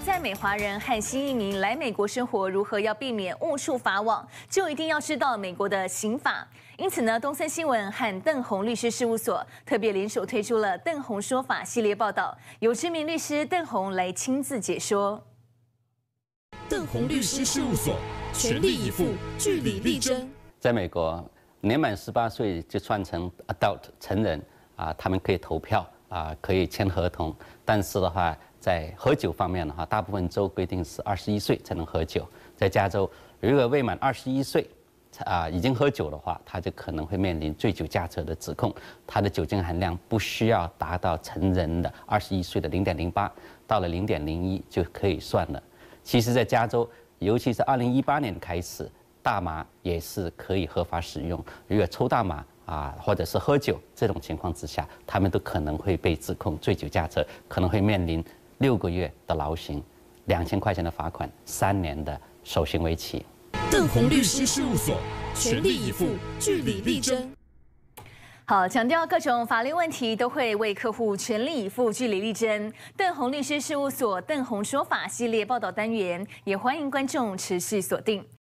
在美华人和新移民来美国生活，如何要避免误触法网，就一定要知道美国的刑法。因此呢，东森新闻和邓红律师事务所特别联手推出了《邓红说法》系列报道，由知名律师邓红来亲自解说。邓红律师事务所全力以赴，据理力争。在美国，年满十八岁就算成 adult 成人啊，他们可以投票。啊，可以签合同，但是的话，在喝酒方面的话，大部分州规定是二十一岁才能喝酒。在加州，如果未满二十一岁，啊，已经喝酒的话，他就可能会面临醉酒驾车的指控。他的酒精含量不需要达到成人的二十一岁的零点零八，到了零点零一就可以算了。其实，在加州，尤其是二零一八年开始，大麻也是可以合法使用。如果抽大麻，啊，或者是喝酒这种情况之下，他们都可能会被指控醉酒驾车，可能会面临六个月的劳刑、两千块钱的罚款、三年的守刑为期。邓红律师事务所全力以赴，据理力争。好，强调各种法律问题都会为客户全力以赴，据理力争。邓红律师事务所邓红说法系列报道单元，也欢迎观众持续锁定。